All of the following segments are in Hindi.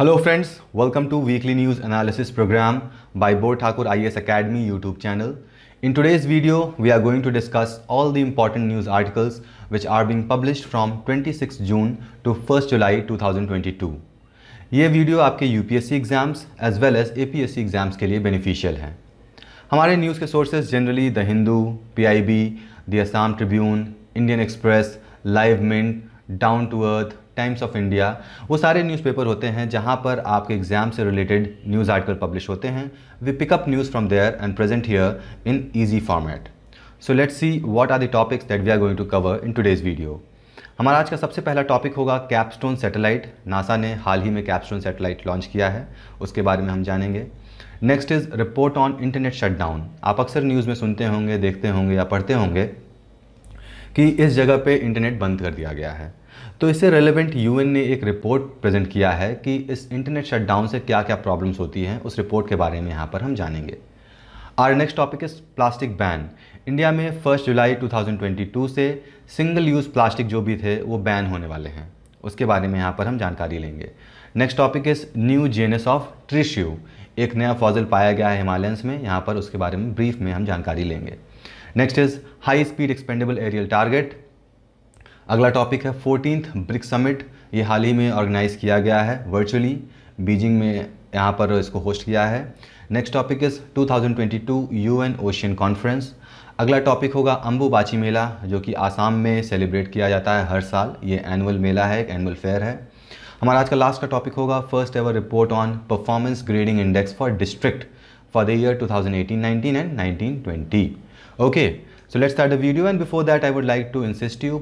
Hello friends welcome to weekly news analysis program by बोर Thakur I S academy YouTube channel in today's video we are going to discuss all the important news articles which are being publish from 26 June to first July 2022 ये वीडियो आपके U exams as well as A exams के लिए बेनिफिशियल हैं हमारे न्यूज़ के sources generally the Hindu P I the Assam Tribune Indian Express Live mint down to Earth Times of India वो सारे न्यूज़पेपर होते हैं जहाँ पर आपके एग्ज़ाम से रिलेटेड न्यूज़ आर्टिकल पब्लिश होते हैं we pick up news from there and present here in easy format so let's see what are the topics that we are going to cover in today's video हमारा आज का सबसे पहला टॉपिक होगा कैपस्टोन सैटेलाइट नासा ने हाल ही में कैपस्टोन सैटेलाइट लॉन्च किया है उसके बारे में हम जानेंगे next is report on internet shutdown आप अक्सर न्यूज़ में सुनते होंगे देखते होंगे या पढ़ते होंगे कि इस जगह पे इंटरनेट बंद कर दिया गया है तो इससे रेलेवेंट यूएन ने एक रिपोर्ट प्रेजेंट किया है कि इस इंटरनेट शटडाउन से क्या क्या प्रॉब्लम्स होती हैं उस रिपोर्ट के बारे में यहाँ पर हम जानेंगे our next topic is plastic ban India में फर्स्ट जुलाई 2022 से सिंगल यूज़ प्लास्टिक जो भी थे वो बैन होने वाले हैं उसके बारे में यहाँ पर हम जानकारी लेंगे next topic is new genus of ट्रिश्यू एक नया फॉजल पाया गया है हिमालयंस में यहाँ पर उसके बारे में ब्रीफ में हम जानकारी लेंगे next is high speed expendable aerial target अगला टॉपिक है फोर्टीन ब्रिक्स समिट ये हाल ही में ऑर्गेनाइज किया गया है वर्चुअली बीजिंग में यहाँ पर इसको होस्ट किया है next topic is 2022 UN ocean conference अगला टॉपिक होगा अम्बुबाची मेला जो कि आसाम में सेलिब्रेट किया जाता है हर साल ये एनुअल मेला है एक एनुअल फेयर है हमारा आज का लास्ट का टॉपिक होगा first ever report on performance grading index for district for the year 2018-19 and 19 okay so let's let's start the video and before that I would like to insist you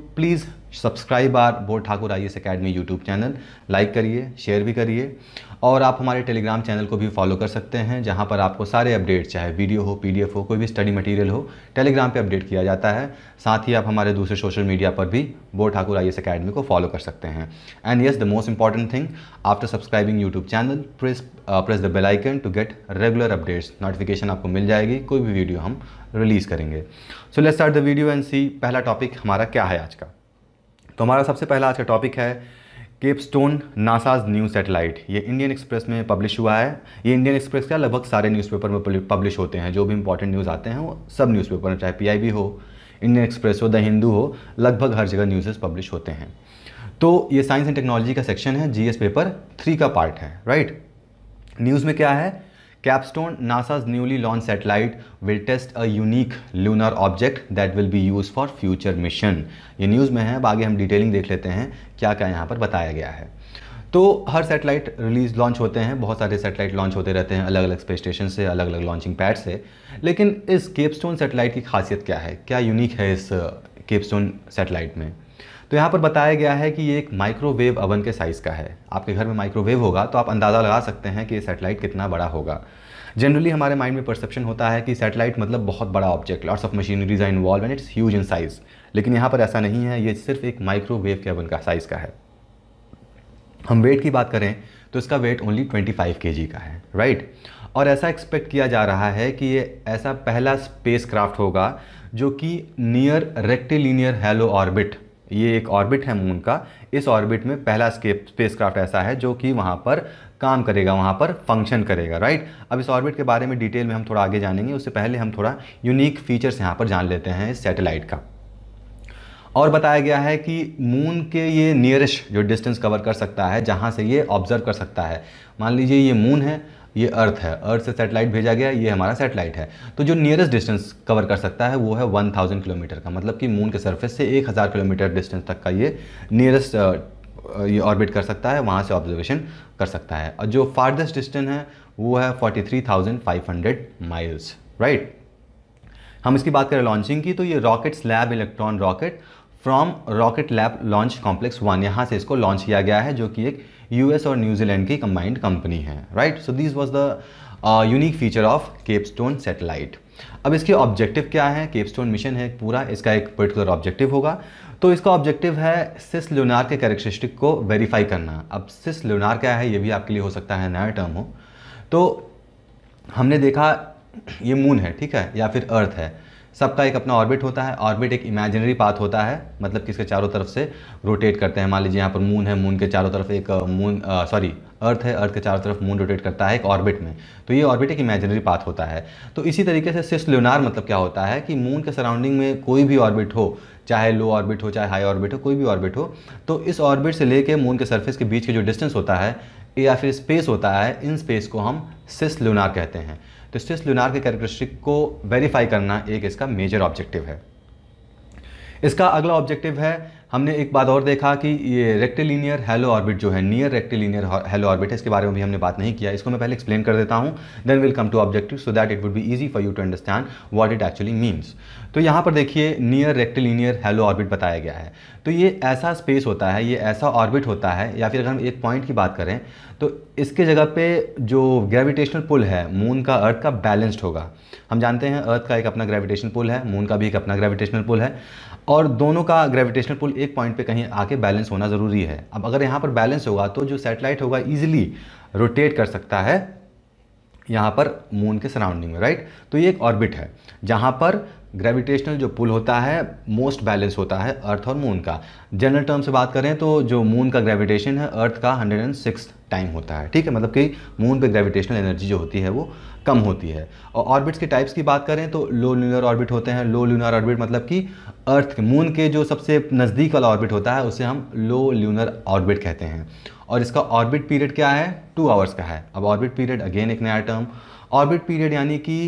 subscribe our बोर Thakur I S academy YouTube channel like करिए शेयर भी करिए और आप हमारे टेलीग्राम चैनल को भी फॉलो कर सकते हैं जहां पर आपको सारे अपडेट चाहे वीडियो हो पीडीएफ हो कोई भी स्टडी मटेरियल हो टेलीग्राम पे अपडेट किया जाता है साथ ही आप हमारे दूसरे सोशल मीडिया पर भी बो ठाकुर आई एस अकेडमी को फॉलो कर सकते हैं and yes the most important thing after subscribing YouTube channel press press the bell icon to get regular updates notification आपको मिल जाएगी कोई भी वीडियो हम रिलीज़ करेंगे so let's start the video and see पहला टॉपिक हमारा क्या है आज का तो हमारा सबसे पहला आज का टॉपिक है Capstone NASA's new satellite ये इंडियन एक्सप्रेस में पब्लिश हुआ है ये इंडियन एक्सप्रेस का लगभग सारे न्यूज़पेपर में पब्लिश होते हैं जो भी इंपॉर्टेंट न्यूज़ आते हैं वो सब न्यूज़पेपर में चाहे पीआईबी हो इंडियन एक्सप्रेस हो द हिंदू हो लगभग हर जगह न्यूज़ेज़ पब्लिश होते हैं तो ये साइंस एंड टेक्नोलॉजी का सेक्शन है जी पेपर थ्री का पार्ट है राइट न्यूज़ में क्या है Capstone, NASA's newly launched satellite, will test a unique lunar object that will be used for future mission. ये न्यूज़ में है अब आगे हम डिटेलिंग देख लेते हैं क्या क्या यहाँ पर बताया गया है तो हर सैटेलाइट रिलीज लॉन्च होते हैं बहुत सारे सैटेलाइट लॉन्च होते रहते हैं अलग अलग स्पेस स्टेशन से अलग अलग लॉन्चिंग पैड से लेकिन इस केपस्टोन सैटेलाइट की खासियत क्या है क्या यूनिक है इस केपस्टोन uh, सैटेलाइट में तो यहाँ पर बताया गया है कि ये एक माइक्रोवेव अवन के साइज़ का है आपके घर में माइक्रोवेव होगा तो आप अंदाज़ा लगा सकते हैं कि ये सैटेलाइट कितना बड़ा होगा जनरली हमारे माइंड में परसेप्शन होता है कि सैटेलाइट मतलब बहुत बड़ा object lots of machineries are involve and it's huge in size लेकिन यहाँ पर ऐसा नहीं है ये सिर्फ एक माइक्रोवेव के अवन का साइज़ का है हम वेट की बात करें तो इसका वेट ओनली 25 के का है राइट और ऐसा एक्सपेक्ट किया जा रहा है कि ये ऐसा पहला स्पेस क्राफ्ट होगा जो कि नियर रेक्टिलीनियर हेलो ऑर्बिट ये एक ऑर्बिट है मून का इस ऑर्बिट में पहला स्पेस ऐसा है जो कि वहाँ पर काम करेगा वहाँ पर फंक्शन करेगा राइट अब इस ऑर्बिट के बारे में डिटेल में हम थोड़ा आगे जानेंगे उससे पहले हम थोड़ा यूनिक फीचर्स यहाँ पर जान लेते हैं इस सैटेलाइट का और बताया गया है कि मून के ये नियरेस्ट जो डिस्टेंस कवर कर सकता है जहाँ से ये ऑब्जर्व कर सकता है मान लीजिए ये मून है ये अर्थ है अर्थ से सेटेलाइट भेजा गया ये हमारा सेटेलाइट है तो जो नियरेस्ट डिस्टेंस कवर कर सकता है वो है 1000 किलोमीटर का मतलब कि मून के सरफेस से 1000 किलोमीटर डिस्टेंस तक का ये नियरेस्ट ये ऑर्बिट कर सकता है वहाँ से ऑब्जर्वेशन कर सकता है और जो फार्देस्ट डिस्टेंस है वो है फोर्टी माइल्स राइट हम इसकी बात करें लॉन्चिंग की तो ये rocket slab Electron rocket from Rocket Lab launch complex one यहाँ से इसको लॉन्च किया गया है जो कि एक यूएस और न्यूजीलैंड की कंबाइंड कंपनी है right so this was the unique feature of Capstone satellite अब इसके ऑब्जेक्टिव क्या है केपस्टोन मिशन है पूरा इसका एक पर्टिकुलर ऑब्जेक्टिव होगा तो इसका ऑब्जेक्टिव है सिस लोनार के कैरेक्टरिस्टिक को वेरीफाई करना अब सिस लोनार क्या है ये भी आपके लिए हो सकता है नया टर्म हो तो हमने देखा ये मून है ठीक है या फिर अर्थ है सबका एक अपना ऑर्बिट होता है ऑर्बिट एक इमेजिनरी पाथ होता है मतलब किसके चारों तरफ से रोटेट करते हैं मान लीजिए यहाँ पर मून है मून के चारों तरफ एक मून सॉरी अर्थ है अर्थ के चारों तरफ मून रोटेट करता है एक ऑर्बिट में तो ये ऑर्बिट एक इमेजिनरी पाथ होता है तो इसी तरीके से सिस ल्यूनार मतलब क्या होता है कि मून के सराउंडिंग में कोई भी ऑर्बिट हो चाहे लो ऑर्बिट हो चाहे हाई ऑर्बिट हो कोई भी ऑर्बिट हो तो इस ऑर्बिट से लेके मून के सर्फेस के बीच के जो डिस्टेंस होता है या फिर स्पेस होता है इन स्पेस को हम सिस ल्यूनार कहते हैं तो इस लूनार के कैरेक्टरिस्टिक को वेरीफाई करना एक इसका मेजर ऑब्जेक्टिव है इसका अगला ऑब्जेक्टिव है हमने एक बात और देखा कि ये रेक्टिलीनियर हेलो ऑर्बिट जो है नियर रेक्टिलीनियर हेलो ऑर्बिट है इसके बारे में भी हमने बात नहीं किया इसको मैं पहले एक्सप्लेन कर देता हूँ then will come to objective so that it would be easy for you to understand what it actually means तो यहाँ पर देखिए नियर रेक्टिलीनियर हेलो ऑर्बिट बताया गया है तो ये ऐसा स्पेस होता है ये ऐसा ऑर्बिट होता है या फिर अगर हम एक पॉइंट की बात करें तो इसके जगह पे जो ग्रेविटेशनल पुल है मून का अर्थ का बैलेंस्ड होगा हम जानते हैं अर्थ का एक अपना ग्रेविटेशन पुल है मून का भी एक अपना ग्रेविटेशनल पुल है और दोनों का ग्रेविटेशनल पुल एक पॉइंट पे कहीं आके बैलेंस होना ज़रूरी है अब अगर यहाँ पर बैलेंस होगा तो जो सैटेलाइट होगा ईजिली रोटेट कर सकता है यहाँ पर मून के सराउंडिंग में राइट तो ये एक ऑर्बिट है जहाँ पर ग्रेविटेशनल जो पुल होता है मोस्ट बैलेंस होता है अर्थ और मून का जनरल टर्म से बात करें तो जो मून का ग्रेविटेशन है अर्थ का हंड्रेड एंड सिक्स टाइम होता है ठीक है मतलब कि मून पे ग्रेविटेशनल एनर्जी जो होती है वो कम होती है और ऑर्बिट्स के टाइप्स की बात करें तो लो लूनर ऑर्बिट होते हैं लो लूनर ऑर्बिट मतलब कि अर्थ के मून के जो सबसे नज़दीक वाला ऑर्बिट होता है उसे हम लो लूनर ऑर्बिट कहते हैं और इसका ऑर्बिट पीरियड क्या है टू आवर्स का है अब ऑर्बिट पीरियड अगेन एक नया टर्म ऑर्बिट पीरियड यानी कि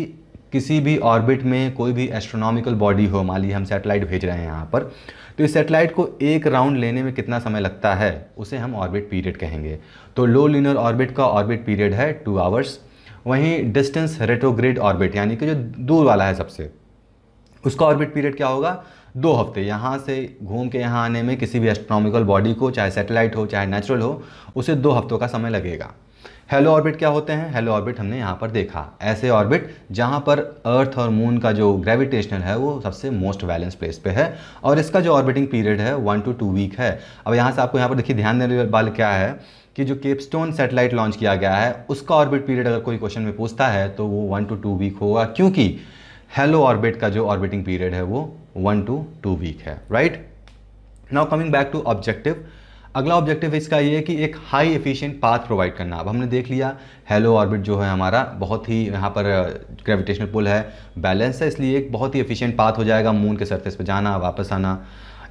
किसी भी ऑर्बिट में कोई भी एस्ट्रोनॉमिकल बॉडी हो मान ली हम सेटेलाइट भेज रहे हैं यहाँ पर तो इस सेटेलाइट को एक राउंड लेने में कितना समय लगता है उसे हम ऑर्बिट पीरियड कहेंगे तो लो लिनर ऑर्बिट का ऑर्बिट पीरियड है टू आवर्स वहीं डिस्टेंस रेट्रोग्रेड ऑर्बिट यानी कि जो दूर वाला है सबसे उसका ऑर्बिट पीरियड क्या होगा दो हफ्ते यहाँ से घूम के यहाँ आने में किसी भी एस्ट्रोनॉमिकल बॉडी को चाहे सैटेलाइट हो चाहे नेचुरल हो उसे दो हफ्तों का समय लगेगा हेलो ऑर्बिट क्या होते हैं हेलो ऑर्बिट हमने यहाँ पर देखा ऐसे ऑर्बिट जहाँ पर अर्थ और मून का जो ग्रेविटेशनल है वो सबसे मोस्ट बैलेंस प्लेस पे है और इसका जो ऑर्बिटिंग पीरियड है वन टू टू वीक है अब यहाँ से आपको यहाँ पर देखिए ध्यान देने वाले क्या है कि जो केपस्टोन सैटेलाइट लॉन्च किया गया है उसका ऑर्बिट पीरियड अगर कोई क्वेश्चन में पूछता है तो वो वन टू टू वीक होगा क्योंकि हेलो ऑर्बिट का जो ऑर्बिटिंग पीरियड है वो वन टू टू वीक है right now coming back to objective अगला ऑब्जेक्टिव इसका ये है कि एक हाई एफिशिएंट पाथ प्रोवाइड करना अब हमने देख लिया हेलो ऑर्बिट जो है हमारा बहुत ही यहाँ पर ग्रेविटेशनल पुल है बैलेंस है इसलिए एक बहुत ही एफिशिएंट पाथ हो जाएगा मून के सरफेस पर जाना वापस आना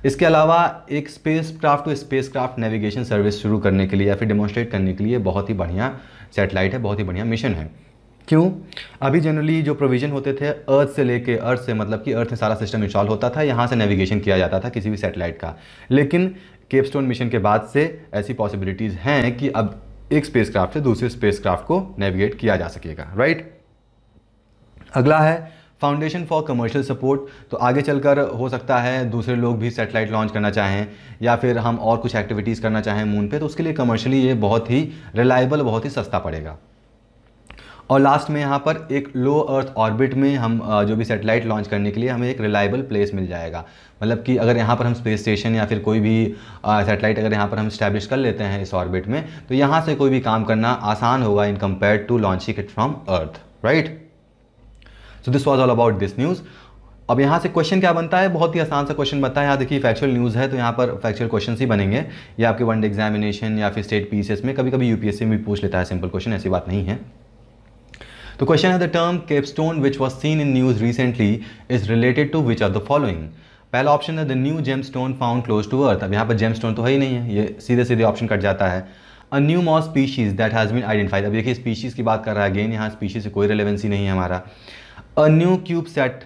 इसके अलावा एक spacecraft to spacecraft navigation service शुरू करने के लिए या फिर डेमोस्ट्रेट करने के लिए बहुत ही बढ़िया सेटेलाइट है बहुत ही बढ़िया मिशन है क्यों अभी जनरली जो प्रोविजन होते थे अर्थ से लेके अर्थ से मतलब कि अर्थ में सारा सिस्टम इंस्टॉल होता था यहाँ से नेविगेशन किया जाता था किसी भी सैटेलाइट का लेकिन केपस्टोन मिशन के बाद से ऐसी पॉसिबिलिटीज़ हैं कि अब एक स्पेस से दूसरे स्पेसक्राफ्ट को नेविगेट किया जा सकेगा राइट अगला है फाउंडेशन फॉर कमर्शियल सपोर्ट तो आगे चलकर हो सकता है दूसरे लोग भी सेटेलाइट लॉन्च करना चाहें या फिर हम और कुछ एक्टिविटीज़ करना चाहें मून पे तो उसके लिए कमर्शियली ये बहुत ही रिलायबल बहुत ही सस्ता पड़ेगा और लास्ट में यहाँ पर एक लो अर्थ ऑर्बिट में हम जो भी सेटेलाइट लॉन्च करने के लिए हमें एक रिलायबल प्लेस मिल जाएगा मतलब कि अगर यहाँ पर हम स्पेस स्टेशन या फिर कोई भी सेटेलाइट अगर यहाँ पर हम स्टैब्लिश कर लेते हैं इस ऑर्बिट में तो यहाँ से कोई भी काम करना आसान होगा in compare to launching it from earth right so this was all about this news अब यहाँ से क्वेश्चन क्या बनता है बहुत ही आसान सा क्वेश्चन बनता है यहाँ देखिए फैक्चुअल न्यूज़ है तो यहाँ पर फैक्चुअल क्वेश्चन ही बनेंगे या आपके वन डे एग्जामिनेशन या फिर स्टेट पीसीएस में कभी कभी यूपीएससी में भी पूछ लेता है सिंपल क्वेश्चन ऐसी बात नहीं है तो क्वेश्चन है the term Capstone which was seen in news recently is related to which are the following पहला ऑप्शन है the new gemstone found close to earth अब यहाँ पर जेम स्टोन तो है ही नहीं है ये सीधे सीधे ऑप्शन कट जाता है अ न्यू मॉ species that has been identified अब देखिए स्पीशीज़ की बात कर रहा है अगेन यहाँ स्पीशीज़ से कोई रिलेवेंसी नहीं है हमारा a new CubeSat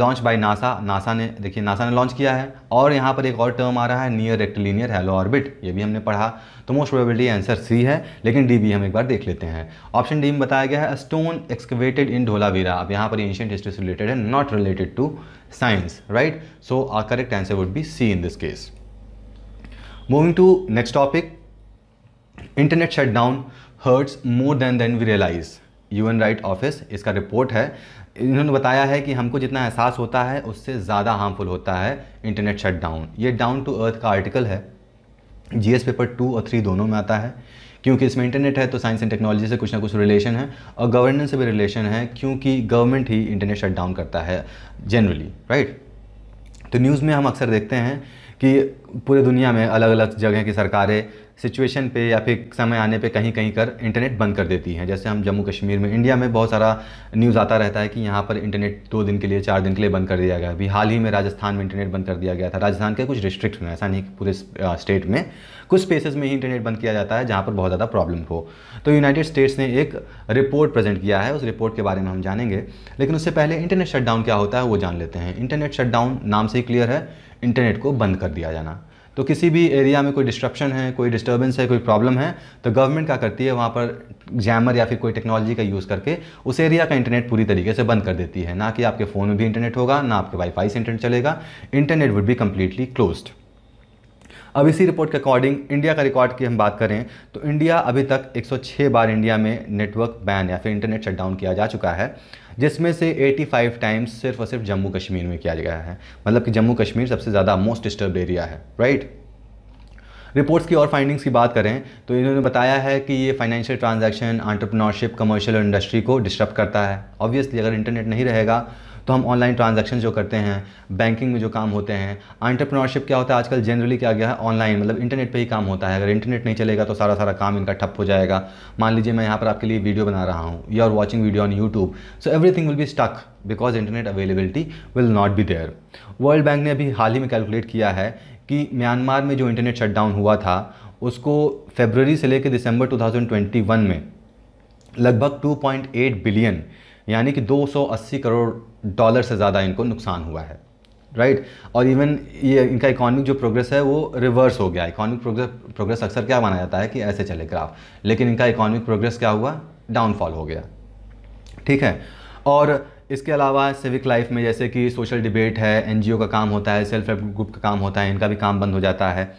launch by NASA NASA ने देखिए नासा ने लॉन्च किया है और यहाँ पर एक और टर्म आ रहा है नियर रेक्टिलीनियर हेलो ऑर्बिट ये भी हमने पढ़ा तो मोस्ट प्रोबेबिलिटी आंसर सी है लेकिन डी भी हम एक बार देख लेते हैं ऑप्शन डी में बताया गया है स्टोन एक्सकवेटेड इन ढोलावीरा अब यहाँ पर एंशियंट हिस्ट्री से रिलेटेड है not related to science right so uh correct answer would be C in this case moving to next topic internet shut down hurts more than than we realize U N right office इसका रिपोर्ट है इन्होंने बताया है कि हमको जितना एहसास होता है उससे ज़्यादा हार्मफुल होता है इंटरनेट शटडाउन ये डाउन टू अर्थ का आर्टिकल है जी एस पेपर टू और थ्री दोनों में आता है क्योंकि इसमें इंटरनेट है तो साइंस एंड टेक्नोलॉजी से कुछ ना कुछ रिलेशन है और गवर्नेंस से भी रिलेशन है क्योंकि गवर्नमेंट ही इंटरनेट शट डाउन करता है जनरली राइट तो न्यूज़ में हम अक्सर देखते हैं कि पूरे दुनिया में अलग अलग जगह की सरकारें सिचुएशन पे या फिर समय आने पे कहीं कहीं कर इंटरनेट बंद कर देती हैं जैसे हम जम्मू कश्मीर में इंडिया में बहुत सारा न्यूज़ आता रहता है कि यहाँ पर इंटरनेट दो दिन के लिए चार दिन के लिए बंद कर दिया गया अभी हाल ही में राजस्थान में इंटरनेट बंद कर दिया गया था राजस्थान के कुछ डिस्ट्रिक्ट में ऐसा नहीं पूरे स्टेट में कुछ स्पेसेस में ही इंटरनेट बंद किया जाता है जहाँ पर बहुत ज़्यादा प्रॉब्लम हो तो यूनाइटेड स्टेट्स ने एक रिपोर्ट प्रेजेंट किया है उस रिपोर्ट के बारे में हम जानेंगे लेकिन उससे पहले इंटरनेट शटडाउन क्या होता है वो जान लेते हैं इंटरनेट शटडाउन नाम से ही क्लियर है इंटरनेट को बंद कर दिया जाना तो किसी भी एरिया में कोई डिस्ट्रप्शन है कोई डिस्टर्बेंस है कोई प्रॉब्लम है तो गवर्नमेंट क्या करती है वहाँ पर जैमर या फिर कोई टेक्नोलॉजी का यूज़ करके उस एरिया का इंटरनेट पूरी तरीके से बंद कर देती है ना कि आपके फ़ोन में भी इंटरनेट होगा ना आपके वाईफाई से इंटरनेट चलेगा internet would be completely closed अब इसी रिपोर्ट के अकॉर्डिंग इंडिया का रिकॉर्ड की हम बात करें तो इंडिया अभी तक 106 बार इंडिया में नेटवर्क बैन या फिर इंटरनेट शटडाउन किया जा चुका है जिसमें से 85 टाइम्स सिर्फ और सिर्फ जम्मू कश्मीर में किया गया है मतलब कि जम्मू कश्मीर सबसे ज़्यादा मोस्ट डिस्टर्ब एरिया है राइट रिपोर्ट्स की और फाइंडिंग्स की बात करें तो इन्होंने बताया है कि ये financial transaction entrepreneurship commercial industry को डिस्टर्ब करता है ऑब्वियसली अगर इंटरनेट नहीं रहेगा तो हम ऑनलाइन ट्रांजेक्शन जो करते हैं बैंकिंग में जो काम होते हैं एंटरप्रेन्योरशिप क्या होता है आजकल जनरली क्या गया है ऑनलाइन मतलब इंटरनेट पर ही काम होता है अगर इंटरनेट नहीं चलेगा तो सारा सारा काम इनका ठप हो जाएगा मान लीजिए मैं यहाँ पर आपके लिए वीडियो बना रहा हूँ you are watching video on YouTube so everything will be stuck because internet availability will not be there World Bank ने अभी हाल ही में कैलकुलेट किया है कि म्यांमार में जो इंटरनेट शटडाउन हुआ था उसको फेबररी से लेकर दिसंबर 2021 में लगभग 2.8 बिलियन यानी कि 280 करोड़ डॉलर से ज़्यादा इनको नुकसान हुआ है राइट right? और इवन ये इनका इकोनॉमिक जो प्रोग्रेस है वो रिवर्स हो गया इकोनॉमिक प्रोग्रेस प्रोग्रेस अक्सर क्या माना जाता है कि ऐसे चले ग्राफ लेकिन इनका इकोनॉमिक प्रोग्रेस क्या हुआ डाउनफॉल हो गया ठीक है और इसके अलावा सिविक लाइफ में जैसे कि सोशल डिबेट है एनजीओ का काम होता है सेल्फ हेल्प ग्रुप का काम होता है इनका भी काम बंद हो जाता है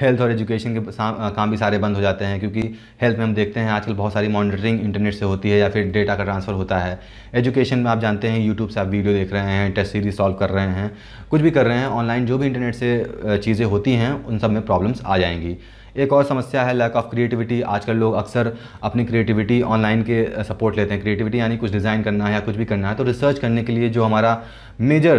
हेल्थ और एजुकेशन के काम भी सारे बंद हो जाते हैं क्योंकि हेल्थ में हम देखते हैं आजकल बहुत सारी मॉनिटरिंग इंटरनेट से होती है या फिर डेटा का ट्रांसफ़र होता है एजुकेशन में आप जानते हैं यूट्यूब से आप वीडियो देख रहे हैं टेस्ट सीरीज सॉल्व कर रहे हैं कुछ भी कर रहे हैं ऑनलाइन जो भी इंटरनेट से चीज़ें होती हैं उन सब में प्रॉब्लम्स आ जाएंगी एक और समस्या है लैक ऑफ क्रिएटिविटी आजकल लोग अक्सर अपनी क्रिएटिविटी ऑनलाइन के सपोर्ट लेते हैं क्रिएटिविटी यानी कुछ डिज़ाइन करना है या कुछ भी करना है तो रिसर्च करने के लिए जो हमारा मेजर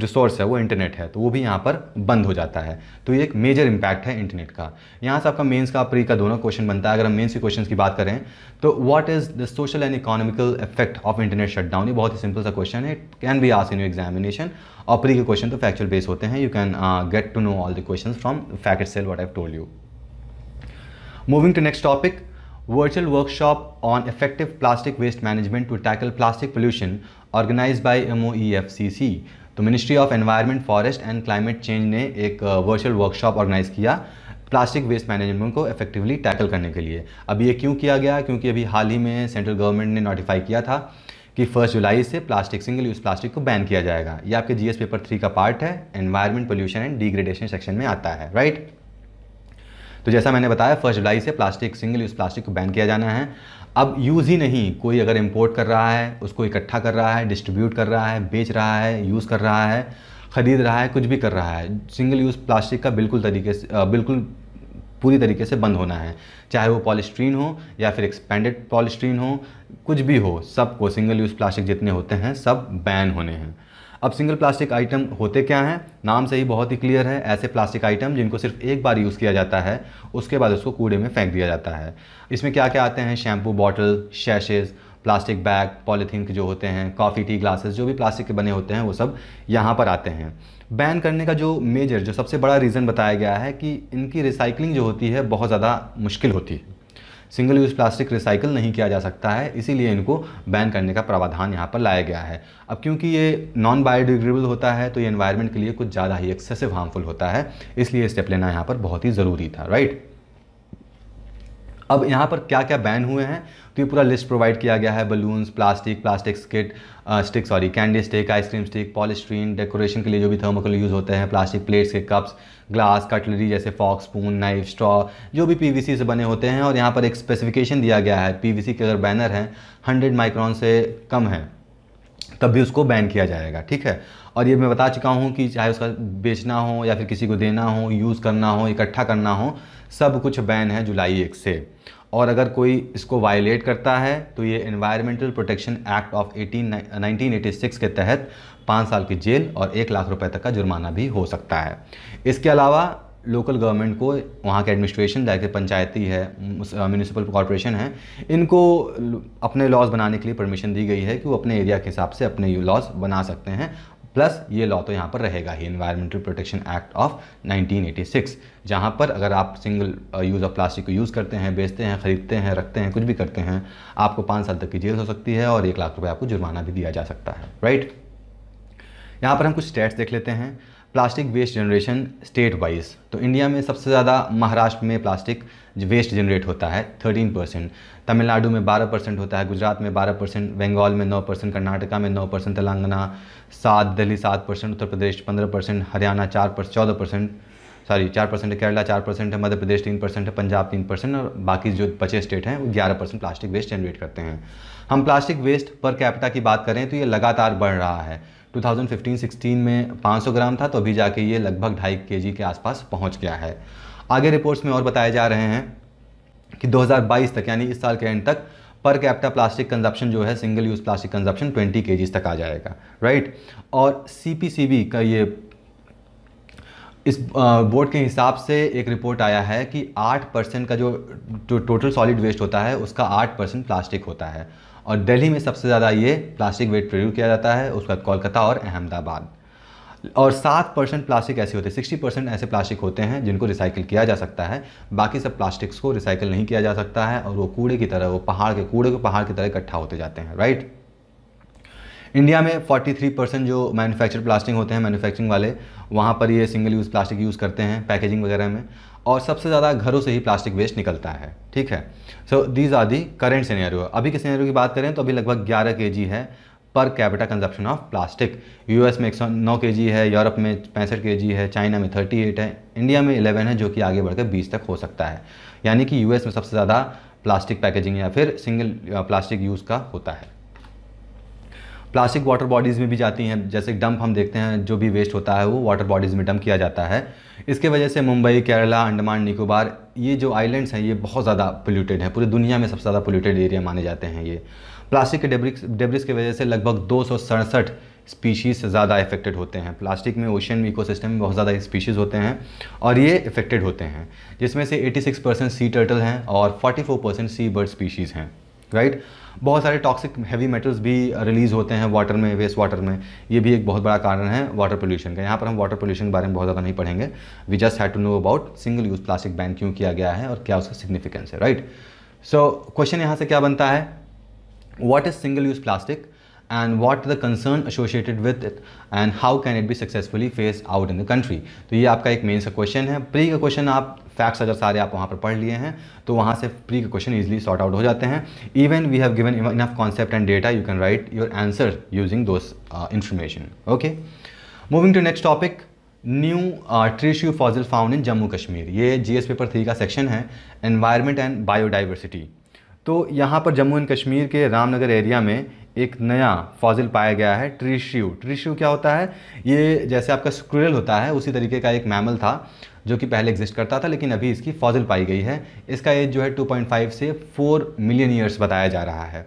रिसोर्स है वो इंटरनेट है तो वो भी यहाँ पर बंद हो जाता है तो ये एक मेजर इम्पैक्ट है इंटरनेट का यहाँ से आपका मेन्स का प्री का दोनों क्वेश्चन बनता है अगर हम मेन्स के क्वेश्चन की बात करें तो what is the social and economical effect of internet shutdown ये बहुत ही सिंपल सा क्वेश्चन है it can be ask in U examination ऑपरी के क्वेश्चन तो फैक्चुअल बेस होते हैं you can get to know all the question from fact cell what I've told you moving to next topic waste management to tackle plastic pollution organize by M O E F C C तो ministry of environment forest and climate change ने एक वर्चुअल वर्कशॉप ऑर्गेनाइज किया प्लास्टिक वेस्ट मैनेजमेंट को इफेक्टिवली टैकल करने के लिए अब ये क्यों किया गया क्योंकि अभी हाल ही में सेंट्रल गवर्नमेंट ने नोटिफाई किया था कि फर्स्ट जुलाई से प्लास्टिक सिंगल यूज़ प्लास्टिक को बैन किया जाएगा ये आपके जीएस पेपर थ्री का पार्ट है environment pollution and degradation section में आता है राइट तो जैसा मैंने बताया फर्स्ट जुलाई से प्लास्टिक सिंगल यूज़ प्लास्टिक को बैन किया जाना है अब यूज़ ही नहीं कोई अगर इम्पोर्ट कर रहा है उसको इकट्ठा कर रहा है डिस्ट्रीब्यूट कर रहा है बेच रहा है यूज़ कर रहा है ख़रीद रहा है कुछ भी कर रहा है सिंगल यूज़ प्लास्टिक का बिल्कुल तरीके से बिल्कुल पूरी तरीके से बंद होना है चाहे वो पॉलिस्ट्रीन हो या फिर एक्सपेंडेड पॉलिस्ट्रीन हो कुछ भी हो सब को सिंगल यूज़ प्लास्टिक जितने होते हैं सब बैन होने हैं अब सिंगल प्लास्टिक आइटम होते क्या हैं नाम से ही बहुत ही क्लियर है ऐसे प्लास्टिक आइटम जिनको सिर्फ एक बार यूज़ किया जाता है उसके बाद उसको कूड़े में फेंक दिया जाता है इसमें क्या क्या आते हैं शैम्पू बॉटल शैशेज़ प्लास्टिक बैग पॉलीथीन के जो होते हैं कॉफ़ी टी ग्लासेस जो भी प्लास्टिक के बने होते हैं वो सब यहाँ पर आते हैं बैन करने का जो मेजर जो सबसे बड़ा रीज़न बताया गया है कि इनकी रिसाइकलिंग जो होती है बहुत ज़्यादा मुश्किल होती है सिंगल यूज़ प्लास्टिक रिसाइकल नहीं किया जा सकता है इसीलिए इनको बैन करने का प्रावधान यहाँ पर लाया गया है अब क्योंकि ये नॉन बायोडिग्रेडेबल होता है तो ये इन्वायरमेंट के लिए कुछ ज़्यादा ही एक्सेसिव हार्मफुल होता है इसलिए स्टेप लेना यहाँ पर बहुत ही ज़रूरी था राइट अब यहाँ पर क्या क्या बैन हुए हैं तो ये पूरा लिस्ट प्रोवाइड किया गया है balloons plastic plastic skit stick sorry candy stick ice cream stick polystyrene decoration के लिए जो भी थर्मोकोल यूज़ होते हैं प्लास्टिक प्लेट्स के कप्स ग्लास कटलरी जैसे फॉक स्पून नाइफ स्ट्रॉ जो भी पी से बने होते हैं और यहाँ पर एक स्पेसिफिकेशन दिया गया है पी के अगर बैनर हैं हंड्रेड माइक्रॉन से कम है तब भी उसको बैन किया जाएगा ठीक है और ये मैं बता चुका हूँ कि चाहे उसका बेचना हो या फिर किसी को देना हो यूज़ करना हो इकट्ठा करना हो सब कुछ बैन है जुलाई एक से और अगर कोई इसको वायलेट करता है तो ये environmental protection act of eighteen 1986 के तहत पाँच साल की जेल और एक लाख रुपए तक का जुर्माना भी हो सकता है इसके अलावा लोकल गवर्नमेंट को वहाँ के एडमिनिस्ट्रेशन जैसे पंचायती है म्यूनिसिपल कॉरपोरेशन है इनको अपने लॉज बनाने के लिए परमिशन दी गई है कि वो अपने एरिया के हिसाब से अपने लॉज बना सकते हैं प्लस ये लॉ तो यहाँ पर रहेगा ही इन्वायरमेंटल प्रोटेक्शन एक्ट ऑफ 1986 जहाँ पर अगर आप सिंगल यूज़ ऑफ प्लास्टिक को यूज़ करते हैं बेचते हैं ख़रीदते हैं रखते हैं कुछ भी करते हैं आपको पाँच साल तक की जेल हो सकती है और एक लाख रुपये आपको जुर्माना भी दिया जा सकता है राइट यहाँ पर हम कुछ स्टेट्स देख लेते हैं plastic waste generation state wise तो इंडिया में सबसे ज़्यादा महाराष्ट्र में प्लास्टिक वेस्ट जनरेट होता है 13 परसेंट तमिलनाडु में 12 परसेंट होता है गुजरात में 12 परसेंट बंगाल में 9 परसेंट कर्नाटका में 9 परसेंट तेलंगाना सात दिल्ली सात परसेंट उत्तर प्रदेश पंद्रह परसेंट हरियाणा चार परसेंट चौदह परसेंट सॉरी चार परसेंट केरला चार परसेंट है मध्य प्रदेश तीन परसेंट है पंजाब तीन परसेंट और बाकी जो बचे स्टेट हैं वो ग्यारह परसेंट प्लास्टिक वेस्ट जनरेट करते हैं हम प्लास्टिक वेस्ट पर कैपिटा की बात करें तो ये लगातार बढ़ रहा है 2015-16 में 500 ग्राम था तो अभी जाके ये लगभग ढाई के के आसपास पहुंच गया है आगे रिपोर्ट्स में और बताए जा रहे हैं कि 2022 तक यानी इस साल के एंड तक पर कैप्टा प्लास्टिक कंजप्शन जो है सिंगल यूज़ प्लास्टिक कंजप्शन 20 के तक आ जाएगा राइट और सी का ये इस बोर्ड के हिसाब से एक रिपोर्ट आया है कि 8 परसेंट का जो टोटल सॉलिड वेस्ट होता है उसका 8 परसेंट प्लास्टिक होता है और दिल्ली में सबसे ज़्यादा ये प्लास्टिक वेट प्रोड्यूस किया जाता है उसके बाद कोलकाता और अहमदाबाद और सात परसेंट प्लास्टिक ऐसे होते हैं सिक्सटी परसेंट ऐसे प्लास्टिक होते हैं जिनको रिसाइकिल किया जा सकता है बाकी सब प्लास्टिक्स को रिसाइकिल नहीं किया जा सकता है और वो कूड़े की तरह वो पहाड़ के कूड़े को पहाड़ की तरह इकट्ठा होते जाते हैं राइट इंडिया में 43 परसेंट जो मैन्युफैक्चर प्लास्टिक होते हैं मैन्युफैक्चरिंग वाले वहाँ पर ये सिंगल यूज़ प्लास्टिक यूज़ करते हैं पैकेजिंग वगैरह में और सबसे ज़्यादा घरों से ही प्लास्टिक वेस्ट निकलता है ठीक है so these are the current scenario अभी के सिनेरियो की बात करें तो अभी लगभग ग्यारह के है per capita consumption of plastic US में एक सौ नौ के जी है यूरोप में पैंसठ के जी है चाइना में थर्टी एट है इंडिया में इलेवन है जो कि आगे बढ़कर बीस तक हो सकता है यानी कि यूएस में सबसे ज़्यादा प्लास्टिक पैकेजिंग या फिर सिंगल प्लास्टिक यूज़ का होता है प्लास्टिक वाटर बॉडीज़ में भी जाती हैं जैसे डंप हम देखते हैं जो भी वेस्ट होता है वो वाटर बॉडीज़ में डंप किया जाता है इसके वजह से मुंबई केरला अंडमान निकोबार ये जो आइलैंड्स हैं ये बहुत ज़्यादा पोल्यूटेड हैं पूरी दुनिया में सबसे ज़्यादा पोल्यूटेड एरिया माने जाते हैं ये प्लास्टिक के डेब्रिक्स डेब्रिक्स की वजह से लगभग दो स्पीशीज़ से ज़्यादा इफेक्टेड होते हैं प्लास्टिक में ओशन में इकोसिस्टम में बहुत ज़्यादा स्पीशीज़ होते हैं और ये इफेक्टेड होते हैं जिसमें से 86 परसेंट सी टर्टल हैं और 44 परसेंट सी बर्ड स्पीशीज़ हैं राइट right? बहुत सारे टॉक्सिक हैवी मेटल्स भी रिलीज़ uh, होते हैं वाटर में वेस्ट वाटर में ये भी एक बहुत बड़ा कारण है वाटर पोल्यूशन का यहाँ पर हम वाटर पोल्यूशन के बारे में बहुत ज़्यादा नहीं पढ़ेंगे we just had to know about single use plastic ban क्यों किया गया है और क्या उसका सिग्निफिकेंस है राइट सो क्वेश्चन यहाँ से क्या बनता है what is single use plastic and what the concern associated with it and how can it be successfully phase out in the country तो ये आपका एक मेन सा क्वेश्चन है प्री का क्वेश्चन आप फैक्ट्स अगर सारे आप वहाँ पर पढ़ लिए हैं तो वहाँ से प्री के क्वेश्चन ईजिली सॉर्ट आउट हो जाते हैं even we have given enough concept and data you can write your answer using those information okay moving to next topic new ट्रीश्यू fossil found in Jammu Kashmir ये जी एस पेपर थ्री का सेक्शन है एनवायरमेंट एंड बायोडाइवर्सिटी तो यहाँ पर जम्मू एंड कश्मीर के रामनगर एरिया में एक नया फॉजिल पाया गया है ट्रीश्यू ट्रीश्यू क्या होता है ये जैसे आपका स्क्रेल होता है उसी तरीके का एक मैमल था जो कि पहले एग्जिस्ट करता था लेकिन अभी इसकी फॉजिल पाई गई है इसका एज जो है 2.5 से 4 मिलियन ईयर्स बताया जा रहा है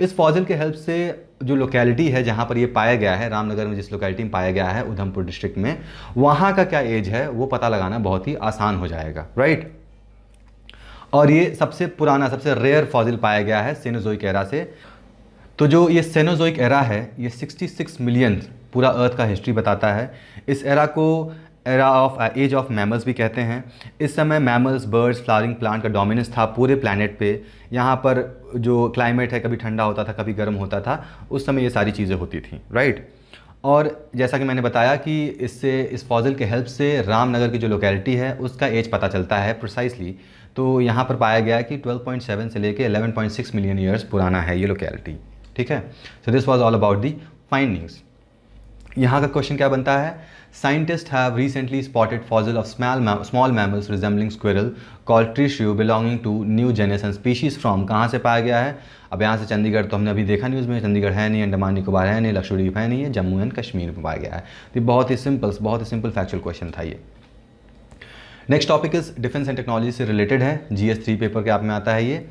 इस फॉजिल के हेल्प से जो लोकेलिटी है जहाँ पर ये पाया गया है रामनगर में जिस लोकेलिटी में पाया गया है उधमपुर डिस्ट्रिक्ट में वहाँ का क्या एज है वो पता लगाना बहुत ही आसान हो जाएगा राइट और ये सबसे पुराना सबसे रेयर फॉजिल पाया गया है सेनोजोइक एरा से तो जो ये सेनोजोइक एरा है ये 66 मिलियन पूरा अर्थ का हिस्ट्री बताता है इस एरा को era of age of mammals भी कहते हैं इस समय मैमल्स बर्ड्स फ्लावरिंग प्लांट का डोमिनेंस था पूरे प्लानट पे यहाँ पर जो क्लाइमेट है कभी ठंडा होता था कभी गर्म होता था उस समय ये सारी चीज़ें होती थी राइट और जैसा कि मैंने बताया कि इससे इस फॉजल के हेल्प से रामनगर की जो लोकेलिटी है उसका एज पता चलता है प्रिसाइसली तो यहाँ पर पाया गया कि 12.7 से लेके 11.6 मिलियन ईयर्स पुराना है ये लोकेलिटी ठीक है so this was all about the findings यहाँ का क्वेश्चन क्या बनता है Scientists have recently spotted fossil of small, mam small mammals resembling squirrel called tissue belonging to new genus and species from कहाँ से पाया गया है अब यहाँ से चंडीगढ़ तो हमने अभी देखा न्यूज़ में चंडीगढ़ है नहीं अंडमान निकोबार है नहीं लक्षद्वीप है नहीं ये जम्मू एंड कश्मीर में पाया गया है तो बहुत ही सिंपल बहुत ही सिंपल फैक्चुअल क्वेश्चन था ये next topic is defence and technology से रिलेटेड है जीएस थ्री पेपर के आप में आता है ये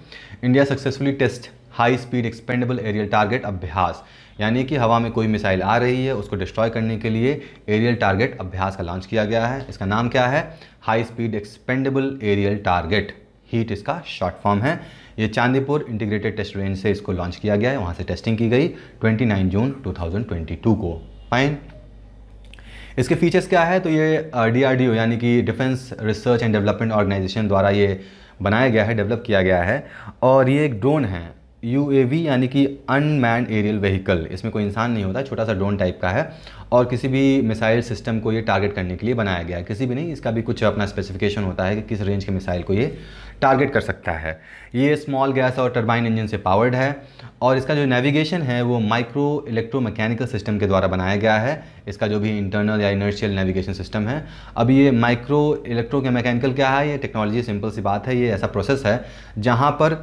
India successfully test high speed expendable aerial target Abhyas यानी कि हवा में कोई मिसाइल आ रही है उसको डिस्ट्रॉय करने के लिए एरियल टारगेट अभ्यास का लॉन्च किया गया है इसका नाम क्या है high speed expendable aerial target HEAT इसका शॉर्ट फॉर्म है ये चांदीपुर इंटीग्रेटेड टेस्ट रेंज से इसको लॉन्च किया गया है वहाँ से टेस्टिंग की गई 29 जून 2022 को फाइन इसके फीचर्स क्या है तो ये डी uh, यानी कि defence research and development organisation द्वारा ये बनाया गया है डेवलप किया गया है और ये एक ड्रोन है यू यानी कि अनमैन एरियल व्हीकल इसमें कोई इंसान नहीं होता छोटा सा ड्रोन टाइप का है और किसी भी मिसाइल सिस्टम को ये टारगेट करने के लिए बनाया गया है किसी भी नहीं इसका भी कुछ अपना स्पेसिफिकेशन होता है कि किस रेंज के मिसाइल को ये टारगेट कर सकता है ये स्मॉल गैस और टर्बाइन इंजन से पावर्ड है और इसका जो नेविगेशन है वो माइक्रो इलेक्ट्रो मैकेनिकल सिस्टम के द्वारा बनाया गया है इसका जो भी इंटरनल या इनर्शियल नेविगेशन सिस्टम है अब ये माइक्रो इलेक्ट्रो मैकेनिकल क्या है ये टेक्नोलॉजी सिंपल सी बात है ये ऐसा प्रोसेस है जहाँ पर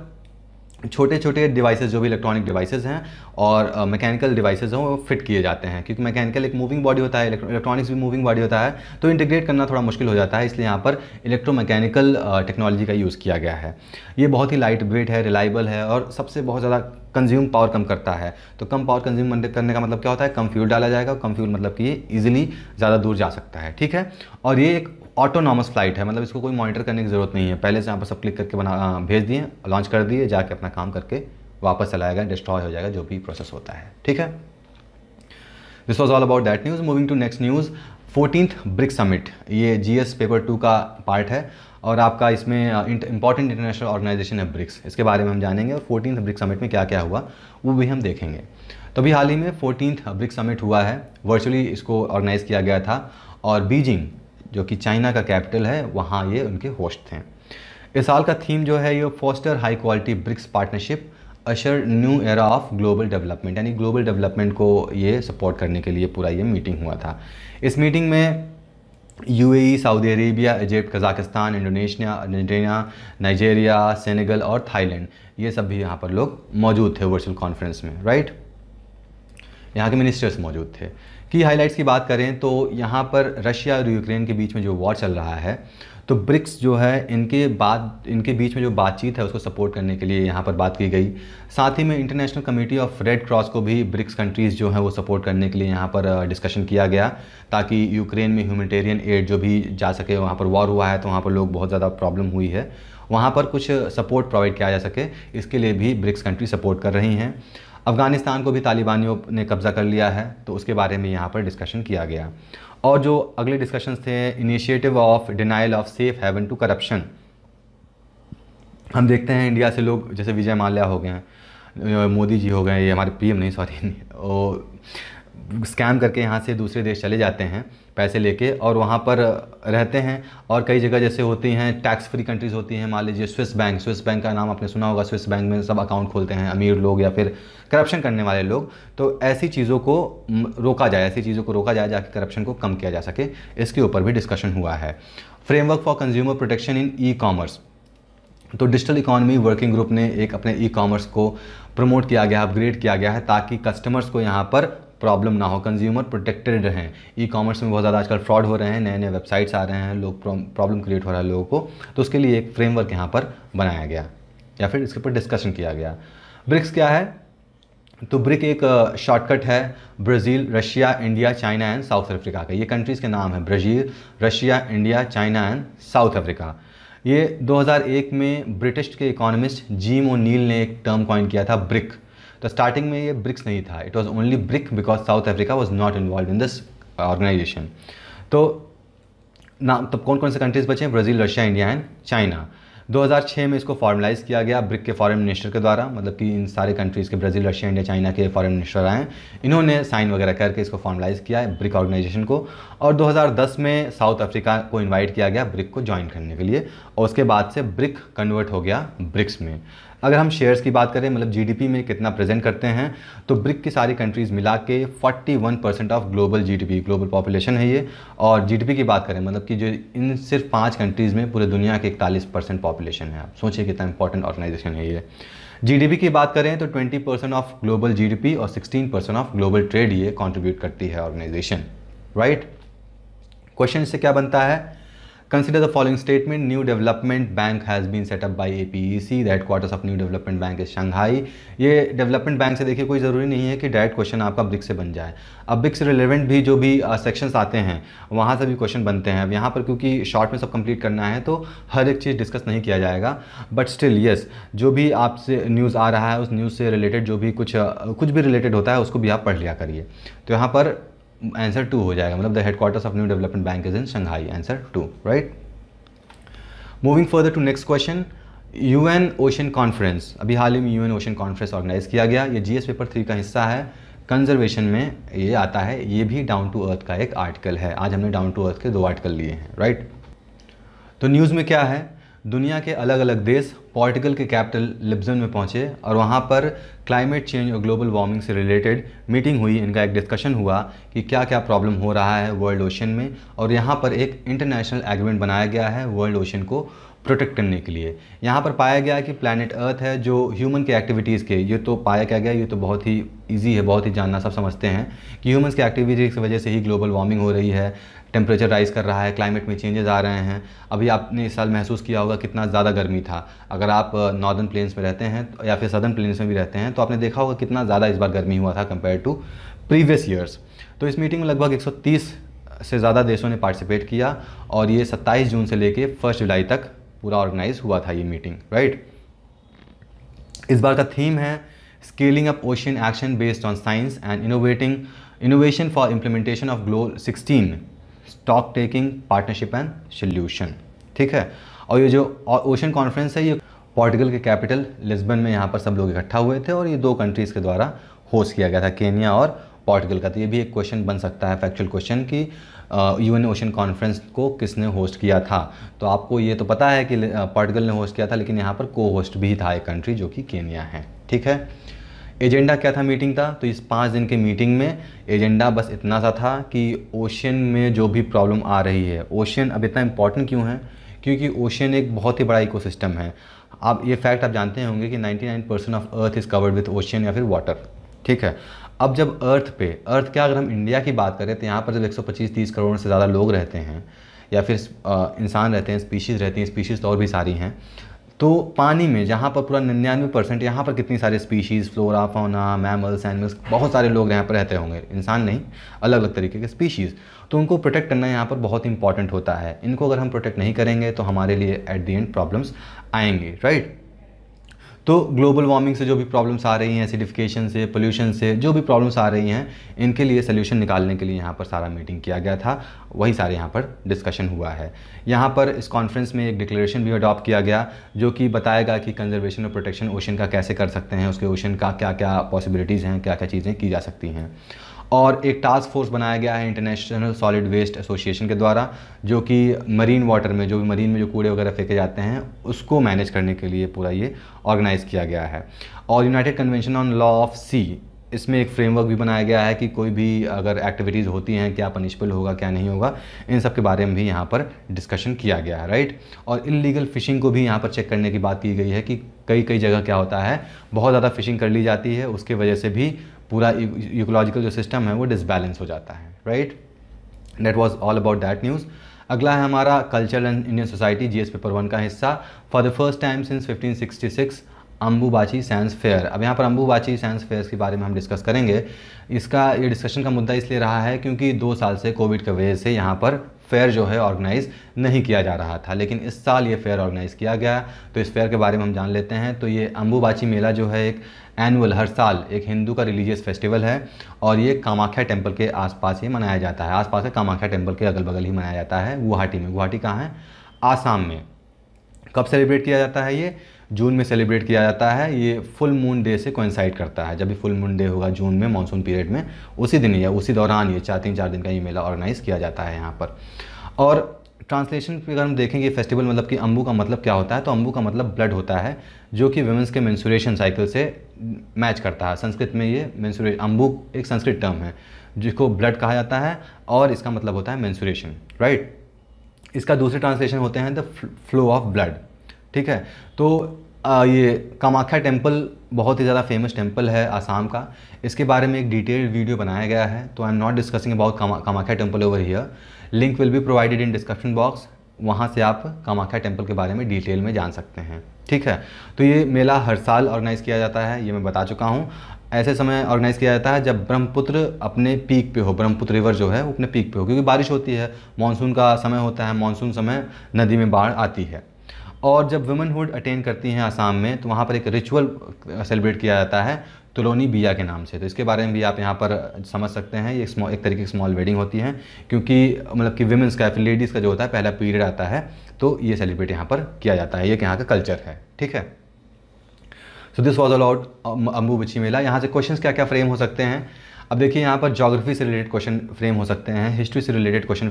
छोटे छोटे डिवाइसेस जो भी इलेक्ट्रॉनिक डिवाइसेस हैं और मैकेनिकल डिवाइसेज डिवाइसेस हैं वो फिट किए जाते हैं क्योंकि मैकेनिकल एक मूविंग बॉडी होता है इलेक्ट्रॉनिक्स भी मूविंग बॉडी होता है तो इंटीग्रेट करना थोड़ा मुश्किल हो जाता है इसलिए यहाँ पर इलेक्ट्रोमैकेनिकल टेक्नोलॉजी का यूज़ किया गया है ये बहुत ही लाइट वेट है रिलायबल है और सबसे बहुत ज़्यादा कंज्यूम पावर कम करता है तो कम पावर कंज्यूम करने का मतलब क्या होता है कम फ्यूल डाला जाएगा कम फ्यूल मतलब कि ये इजिली ज़्यादा दूर जा सकता है ठीक है और ये एक ऑटोनॉमस फ्लाइट है मतलब इसको कोई मॉनिटर करने की ज़रूरत नहीं है पहले से यहाँ पर सब क्लिक करके बना भेज दिए लॉन्च कर दिए जाके अपना काम करके वापस चलाया गया डिस्ट्रॉय हो जाएगा जो भी प्रोसेस होता है ठीक है this was all about that news moving to next news fourteen BRICS summit ये जी पेपर टू का पार्ट है और आपका इसमें इंपॉर्टेंट इंटरनेशनल ऑर्गेनाइजेशन है ब्रिक्स इसके बारे में हम जानेंगे और फोर्टीन ब्रिक्स समिट में क्या क्या हुआ वो भी हम देखेंगे तो अभी हाल ही में फोर्टीन ब्रिक्स समिट हुआ है वर्चुअली इसको ऑर्गेनाइज़ किया गया था और बीजिंग जो कि चाइना का कैपिटल है वहाँ ये उनके होस्ट थे इस साल का थीम जो है ये foster high quality BRICS partnership usher new era of global development यानी ग्लोबल डेवलपमेंट को ये सपोर्ट करने के लिए पूरा ये मीटिंग हुआ था इस मीटिंग में UAE Saudi Arabia Egypt Kazakhstan Indonesia Argentina Nigeria Senegal और थाईलैंड ये सब भी यहाँ पर लोग मौजूद थे वर्चुअल कॉन्फ्रेंस में राइट यहाँ के मिनिस्टर्स मौजूद थे की हाईलाइट्स की बात करें तो यहाँ पर रशिया और यूक्रेन के बीच में जो वॉर चल रहा है तो ब्रिक्स जो है इनके बाद इनके बीच में जो बातचीत है उसको सपोर्ट करने के लिए यहाँ पर बात की गई साथ ही में international committee of red cross को भी ब्रिक्स कंट्रीज़ जो है वो सपोर्ट करने के लिए यहाँ पर डिस्कशन किया गया ताकि यूक्रेन में ह्यूमिटेरियन एड जो भी जा सके वहाँ पर वॉर हुआ है तो वहाँ पर लोग बहुत ज़्यादा प्रॉब्लम हुई है वहाँ पर कुछ सपोर्ट प्रोवाइड किया जा सके इसके लिए भी ब्रिक्स कंट्री सपोर्ट कर रही हैं अफ़गानिस्तान को भी तालिबानियों ने कब्ज़ा कर लिया है तो उसके बारे में यहाँ पर डिस्कशन किया गया और जो अगले डिस्कशन थे initiative of denial of safe haven to corruption हम देखते हैं इंडिया से लोग जैसे विजय माल्या हो गए हैं मोदी जी हो गए ये हमारे पीएम नहीं सॉरी स्कैम करके यहाँ से दूसरे देश चले जाते हैं पैसे लेके और वहाँ पर रहते हैं और कई जगह जैसे होती हैं टैक्स फ्री कंट्रीज़ होती हैं मान लीजिए स्विस बैंक स्विस बैंक का नाम आपने सुना होगा स्विस बैंक में सब अकाउंट खोलते हैं अमीर लोग या फिर करप्शन करने वाले लोग तो ऐसी चीज़ों को रोका जाए ऐसी चीज़ों को रोका जाए जाके करप्शन को कम किया जा सके इसके ऊपर भी डिस्कशन हुआ है framework for consumer protection in e commerce तो डिजिटल इकोनॉमी वर्किंग ग्रुप ने एक अपने ई कॉमर्स को प्रमोट किया गया अपग्रेड किया गया है ताकि कस्टमर्स को यहाँ पर प्रॉब्लम ना हो कंज्यूमर प्रोटेक्टेड रहें ई कॉमर्स में बहुत ज़्यादा आजकल फ्रॉड हो रहे हैं नए नए वेबसाइट्स आ रहे हैं लोग प्रॉब्लम क्रिएट हो रहा है लोगों को तो उसके लिए एक फ्रेमवर्क यहाँ पर बनाया गया या फिर इसके ऊपर डिस्कशन किया गया ब्रिक्स क्या है तो ब्रिक एक शॉर्टकट है Brazil Russia India China and South Africa का ये कंट्रीज़ के नाम है Brazil Russia India China and South Africa ये 2001 में ब्रिटिश के इकोनॉमिस्ट जीम ओ नील ने एक टर्म कॉइन किया था ब्रिक तो स्टार्टिंग में ये ब्रिक्स नहीं था it was only BRIC because South Africa was not involve in this organisation तो नाम तब कौन कौन से कंट्रीज़ बचे हैं Brazil Russia India and China 2006 में इसको फॉर्मलाइज़ किया गया ब्रिक के फॉरेन मिनिस्टर के द्वारा मतलब कि इन सारे कंट्रीज़ के ब्राज़ील रशिया इंडिया चाइना के फॉरेन मिनिस्टर आए इन्होंने साइन वगैरह करके इसको फॉर्मलाइज़ किया है ब्रिक ऑर्गेनाइजेशन को और 2010 में साउथ अफ्रीका को इन्वाइट किया गया ब्रिक को ज्वाइन करने के लिए और उसके बाद से ब्रिक कन्वर्ट हो गया ब्रिक्स में अगर हम शेयर्स की बात करें मतलब जीडीपी में कितना प्रेजेंट करते हैं तो ब्रिक की सारी कंट्रीज़ मिला के forty one percent of global GDP global population है ये और जीडीपी की बात करें मतलब कि जो इन सिर्फ पाँच कंट्रीज़ में पूरे दुनिया के इकतालीस परसेंट पॉपुलेशन है आप सोचिए कितना इंपॉर्टेंट ऑर्गेनाइजेशन है ये जीडीपी की बात करें तो 20 परसेंट ऑफ ग्लोबल जीडीपी और 16 परसेंट ऑफ ग्लोबल ट्रेड ये कंट्रीब्यूट करती है ऑर्गेनाइजेशन राइट क्वेश्चन इससे क्या बनता है Consider the following statement. New Development Bank has been set up by APEC. The headquarters of New Development Bank is Shanghai. ये डेवलपमेंट बैंक से देखिए कोई ज़रूरी नहीं है कि डायरेक्ट क्वेश्चन आपका ब्रिक्स से बन जाए अब ब्रिक्स रिलेवेंट भी जो भी सेक्शंस आते हैं वहाँ से भी क्वेश्चन बनते हैं अब यहाँ पर क्योंकि शॉर्ट में सब कंप्लीट करना है तो हर एक चीज़ डिस्कस नहीं किया जाएगा बट स्टिल येस जो भी आपसे न्यूज़ आ रहा है उस न्यूज़ से रिलेटेड जो भी कुछ कुछ भी रिलेटेड होता है उसको भी आप पढ़ लिया करिए तो यहाँ पर आंसर टू हो जाएगा मतलब the headquarters of new development bank is in Shanghai answer to right moving further to next question UN ocean conference अभी हाल ही में यूएन ओशन कॉन्फ्रेंस ऑर्गेनाइज किया गया ये जीएस पेपर थ्री का हिस्सा है कंजर्वेशन में ये आता है ये भी डाउन टू अर्थ का एक आर्टिकल है आज हमने डाउन टू अर्थ के दो आर्टिकल लिए हैं राइट तो न्यूज़ में क्या है दुनिया के अलग अलग देश पोर्टिकल के कैपिटल लिब्जन में पहुंचे और वहां पर क्लाइमेट चेंज और ग्लोबल वार्मिंग से रिलेटेड मीटिंग हुई इनका एक डिस्कशन हुआ कि क्या क्या प्रॉब्लम हो रहा है वर्ल्ड ओशन में और यहाँ पर एक इंटरनेशनल एग्रीमेंट बनाया गया है वर्ल्ड ओशन को प्रोटेक्ट करने के लिए यहाँ पर पाया गया कि प्लानट अर्थ है जो ह्यूमन के एक्टिविटीज़ के ये तो पाया क्या गया ये तो बहुत ही ईजी है बहुत ही जानना सब समझते हैं कि ह्यूमन्स की एक्टिविटीज़ की वजह से ही ग्लोबल वार्मिंग हो रही है टेम्परेचर राइज़ कर रहा है क्लाइमेट में चेंजेस आ रहे हैं अभी आपने इस साल महसूस किया होगा कितना ज़्यादा गर्मी था अगर आप नॉर्दर्न प्लेन्स में रहते हैं या फिर सदर्न प्लेन्स में भी रहते हैं तो आपने देखा होगा कितना ज़्यादा इस बार गर्मी हुआ था कंपेयर टू प्रीवियस ईयर्स तो इस मीटिंग में लगभग 130 से ज़्यादा देशों ने पार्टिसिपेट किया और ये 27 जून से लेकर फर्स्ट जुलाई तक पूरा ऑर्गेनाइज हुआ था ये मीटिंग राइट इस बार का थीम है scaling up ocean action based on science and innovating innovation for implementation of goal sixteen stock taking partnership and solution ठीक है और ये जो ओशन कॉन्फ्रेंस है ये पोर्टुगल के कैपिटल लिस्बन में यहाँ पर सब लोग इकट्ठा हुए थे और ये दो कंट्रीज़ के द्वारा होस्ट किया गया था केनिया और पोर्टुगल का तो ये भी एक क्वेश्चन बन सकता है फैक्चुअल क्वेश्चन कि यूएन ओशन कॉन्फ्रेंस को किसने होस्ट किया था तो आपको ये तो पता है कि पोर्टुगल ने होस्ट किया था लेकिन यहाँ पर को होस्ट भी था एक कंट्री जो कि केनिया है ठीक है एजेंडा क्या था मीटिंग का तो इस पाँच दिन के मीटिंग में एजेंडा बस इतना सा था कि ओशियन में जो भी प्रॉब्लम आ रही है ओशियन अब इतना इम्पॉर्टेंट क्यों है क्योंकि ओशन एक बहुत ही बड़ा इकोसिस्टम है आप ये फैक्ट आप जानते होंगे कि 99 percent of earth is covered with ocean या फिर वाटर ठीक है अब जब अर्थ पे अर्थ क्या अगर हम इंडिया की बात करें तो यहाँ पर जब 125-30 करोड़ से ज़्यादा लोग रहते हैं या फिर इंसान रहते हैं स्पीशीज़ रहती हैं स्पीशीज़ तो और भी सारी हैं तो पानी में जहाँ पर पूरा निन्यानवे परसेंट यहाँ पर कितनी सारे species flora fauna mammals animals बहुत सारे लोग यहाँ पर रहते होंगे इंसान नहीं अलग अलग तरीके के स्पीशीज़ तो उनको प्रोटेक्ट करना यहाँ पर बहुत इंपॉर्टेंट होता है इनको अगर हम प्रोटेक्ट नहीं करेंगे तो हमारे लिए एट दी एंड प्रॉब्लम्स आएंगे राइट तो ग्लोबल वार्मिंग से जो भी प्रॉब्लम्स आ रही हैं एसिडिफिकेशन से पोल्यूशन से जो भी प्रॉब्लम्स आ रही हैं इनके लिए सोल्यूशन निकालने के लिए यहाँ पर सारा मीटिंग किया गया था वही सारे यहाँ पर डिस्कशन हुआ है यहाँ पर इस कॉन्फ्रेंस में एक डिक्लेरेशन भी अडॉप्ट किया गया जो कि बताएगा कि कंजर्वेशन और प्रोटेक्शन ओशन का कैसे कर सकते हैं उसके ओशन का क्या क्या पॉसिबिलिटीज़ हैं क्या क्या चीज़ें की जा सकती हैं और एक टास्क फोर्स बनाया गया है इंटरनेशनल सॉलिड वेस्ट एसोसिएशन के द्वारा जो कि मरीन वाटर में जो भी मरीन में जो कूड़े वगैरह फेंके जाते हैं उसको मैनेज करने के लिए पूरा ये ऑर्गेनाइज़ किया गया है और united convention on law of sea इसमें एक फ्रेमवर्क भी बनाया गया है कि कोई भी अगर एक्टिविटीज़ होती हैं क्या पनिशबल होगा क्या नहीं होगा इन सब के बारे में भी यहाँ पर डिस्कशन किया गया है राइट और इलीगल फ़िशिंग को भी यहाँ पर चेक करने की बात की गई है कि कई कई जगह क्या होता है बहुत ज़्यादा फ़िशिंग कर ली जाती है उसके वजह से भी पूरा इकोलॉजिकल जो सिस्टम है वो डिसबैलेंस हो जाता है right that was all about that news अगला है हमारा culture and Indian society G paper one का हिस्सा for the first time since 1566 Ambubachi science fair अब यहाँ पर अम्बुबाची साइंस फेयर के बारे में हम डिस्कस करेंगे इसका ये डिस्कशन का मुद्दा इसलिए रहा है क्योंकि दो साल से कोविड की वजह से यहाँ पर फेयर जो है ऑर्गेनाइज़ नहीं किया जा रहा था लेकिन इस साल ये फेयर ऑर्गेनाइज़ किया गया तो इस फेयर के बारे में हम जान लेते हैं तो ये अम्बुबाची मेला जो है एक एनुअल हर साल एक हिंदू का रिलीजियस फेस्टिवल है और ये कामाख्या टेम्पल के आसपास ही मनाया जाता है आसपास है कामाख्या टेम्पल के अगल बगल ही मनाया जाता है गुवाहाटी में गुवाहाटी कहाँ है आसाम में कब सेलिब्रेट किया जाता है ये जून में सेलिब्रेट किया जाता है ये फुल मून डे से कोइंसाइड करता है जब भी फुल मून डे होगा जून में मानसून पीरियड में उसी दिन या उसी दौरान ये चार तीन चार दिन का ये मेला ऑर्गेनाइज़ किया जाता है यहाँ पर और ट्रांसलेशन पर अगर हम देखेंगे फेस्टिवल मतलब कि अम्बू का मतलब क्या होता है तो अम्बू का मतलब ब्लड होता है जो कि वुमेंस के मेंसुरेशन साइकिल से मैच करता है संस्कृत में ये मैंसुरेशन अम्बुक एक संस्कृत टर्म है जिसको ब्लड कहा जाता है और इसका मतलब होता है मैंसुरेशन राइट इसका दूसरे ट्रांसलेशन होते हैं द फ्लो ऑफ ब्लड ठीक है तो आ, ये कामाख्या टेम्पल बहुत ही ज़्यादा फेमस टेम्पल है आसाम का इसके बारे में एक डिटेल्ड वीडियो बनाया गया है तो I am not discussing about Kamakhya temple over here link will be provided in description box वहाँ से आप कामाख्या टेम्पल के बारे में डिटेल में जान सकते हैं ठीक है तो ये मेला हर साल ऑर्गेनाइज़ किया जाता है ये मैं बता चुका हूँ ऐसे समय ऑर्गेनाइज़ किया जाता है जब ब्रह्मपुत्र अपने पीक पे हो ब्रह्मपुत्र रिवर जो है वो अपने पीक पे हो क्योंकि बारिश होती है मानसून का समय होता है मानसून समय नदी में बाढ़ आती है और जब वुमेनहुड अटेंड करती हैं आसाम में तो वहाँ पर एक रिचुअल सेलिब्रेट किया जाता है तुलोनी बिया के नाम से तो इसके बारे में भी आप यहाँ पर समझ सकते हैं ये एक तरीके की स्मॉल वेडिंग होती है क्योंकि मतलब कि वुमेंस का फिर लेडीज़ का जो होता है पहला पीरियड आता है तो ये सेलिब्रेट यहाँ पर किया जाता है ये यहाँ का कल्चर है ठीक है so this was all about Ambubachi मेला यहाँ से क्वेश्चन क्या क्या फ्रेम हो सकते हैं अब देखिए यहाँ पर जोग्राफी से रिलेटेड क्वेश्चन फ्रेम हो सकते हैं हिस्ट्री से रिलेटेड क्वेश्चन